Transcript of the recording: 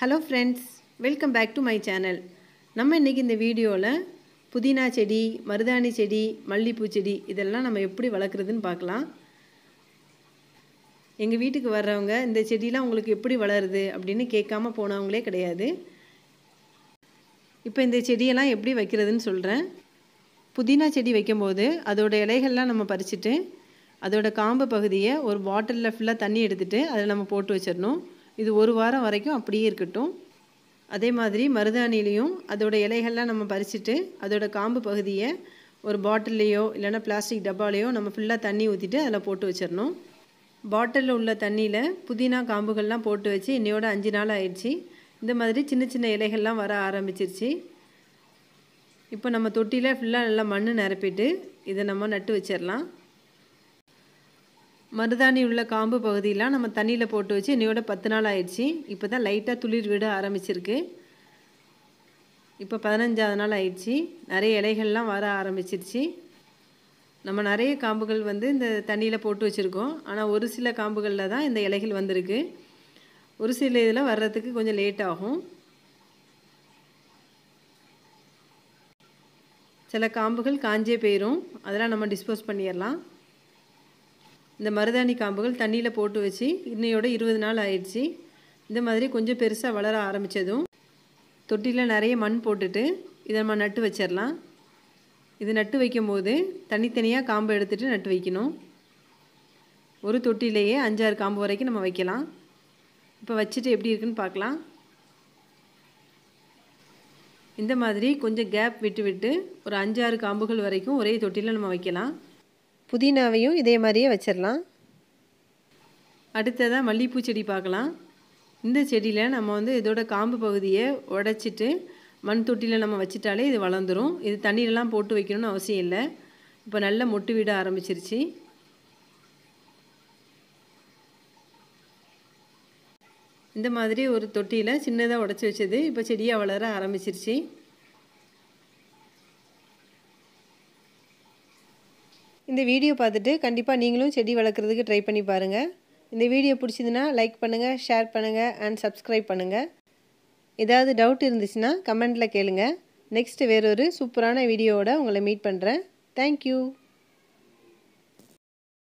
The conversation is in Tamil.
hello friends welcome back to my channel நம்ம இன்றைக்கி இந்த வீடியோவில் புதினா செடி மருதாணி செடி மல்லிப்பூ செடி இதெல்லாம் நம்ம எப்படி வளர்க்குறதுன்னு பார்க்கலாம் எங்கள் வீட்டுக்கு வர்றவங்க இந்த செடிலாம் உங்களுக்கு எப்படி வளருது அப்படின்னு கேட்காம போனவங்களே கிடையாது இப்போ இந்த செடியெல்லாம் எப்படி வைக்கிறதுன்னு சொல்கிறேன் புதினா செடி வைக்கும்போது அதோடய இலைகள்லாம் நம்ம பறிச்சுட்டு அதோடய காம்பு பகுதியை ஒரு பாட்டிலில் ஃபுல்லாக தண்ணி எடுத்துகிட்டு அதில் நம்ம போட்டு வச்சிடணும் இது ஒரு வாரம் வரைக்கும் அப்படியே இருக்கட்டும் அதே மாதிரி மருதாணிலையும் அதோடய இலைகள்லாம் நம்ம பறிச்சுட்டு அதோடய காம்பு பகுதியை ஒரு பாட்டில்லையோ இல்லைனா பிளாஸ்டிக் டப்பாலேயோ நம்ம ஃபுல்லாக தண்ணி ஊற்றிட்டு அதில் போட்டு வச்சிடணும் பாட்டிலில் உள்ள தண்ணியில் புதினா காம்புகள்லாம் போட்டு வச்சு இன்னையோட அஞ்சு நாள் ஆயிடுச்சு இந்த மாதிரி சின்ன சின்ன இலைகள்லாம் வர ஆரம்பிச்சிருச்சு இப்போ நம்ம தொட்டியில் ஃபுல்லாக நல்லா மண் நிரப்பிட்டு இதை நம்ம நட்டு வச்சிடலாம் மருதாணி உள்ள காம்பு பகுதியெலாம் நம்ம தண்ணியில் போட்டு வச்சு இன்னையோட பத்து நாள் ஆயிடுச்சு இப்போ தான் லைட்டாக துளிர் விட ஆரம்பிச்சிருக்கு இப்போ பதினஞ்சாவது நாள் ஆயிடுச்சு நிறைய இலைகள்லாம் வர ஆரம்பிச்சிருச்சு நம்ம நிறைய காம்புகள் வந்து இந்த தண்ணியில் போட்டு வச்சுருக்கோம் ஆனால் ஒரு சில காம்புகளில் தான் இந்த இலைகள் வந்திருக்கு ஒரு சில இதில் வர்றதுக்கு கொஞ்சம் லேட் ஆகும் சில காம்புகள் காஞ்சே போயிடும் அதெல்லாம் நம்ம டிஸ்போஸ் பண்ணிடலாம் இந்த மருதாணி காம்புகள் தண்ணியில் போட்டு வச்சு இன்னையோட இருபது நாள் ஆயிடுச்சு இந்த மாதிரி கொஞ்சம் பெருசாக வளர ஆரம்பித்ததும் தொட்டியில் நிறைய மண் போட்டுட்டு இதை நம்ம நட்டு வச்சிடலாம் இது நட்டு வைக்கும்போது தனித்தனியாக காம்பு எடுத்துகிட்டு நட்டு வைக்கணும் ஒரு தொட்டிலேயே அஞ்சாறு காம்பு வரைக்கும் நம்ம வைக்கலாம் இப்போ வச்சுட்டு எப்படி இருக்குன்னு பார்க்கலாம் இந்த மாதிரி கொஞ்சம் கேப் விட்டு விட்டு ஒரு அஞ்சாறு காம்புகள் வரைக்கும் ஒரே தொட்டியில் நம்ம வைக்கலாம் புதினாவையும் இதே மாதிரியே வச்சிடலாம் அடுத்ததாக மல்லிகைப்பூ செடி பார்க்கலாம் இந்த செடியில் நம்ம வந்து இதோட காம்பு பகுதியை உடச்சிட்டு மண் தொட்டியில் நம்ம வச்சிட்டாலே இது வளர்ந்துடும் இது தண்ணியிலலாம் போட்டு வைக்கணும்னு அவசியம் இல்லை இப்போ நல்ல மொட்டு விட ஆரம்பிச்சிருச்சு இந்த மாதிரி ஒரு தொட்டியில் சின்னதாக உடச்சி வச்சது இப்போ செடியாக வளர ஆரம்பிச்சிருச்சு இந்த வீடியோ பார்த்துட்டு கண்டிப்பாக நீங்களும் செடி வளர்க்குறதுக்கு ட்ரை பண்ணி பாருங்கள் இந்த வீடியோ பிடிச்சிதுன்னா லைக் பண்ணுங்கள் ஷேர் பண்ணுங்கள் அண்ட் சப்ஸ்கிரைப் பண்ணுங்கள் ஏதாவது டவுட் இருந்துச்சுன்னா கமெண்ட்டில் கேளுங்கள் நெக்ஸ்ட்டு வேறொரு சூப்பரான வீடியோவோட உங்களை மீட் பண்ணுறேன் தேங்க்யூ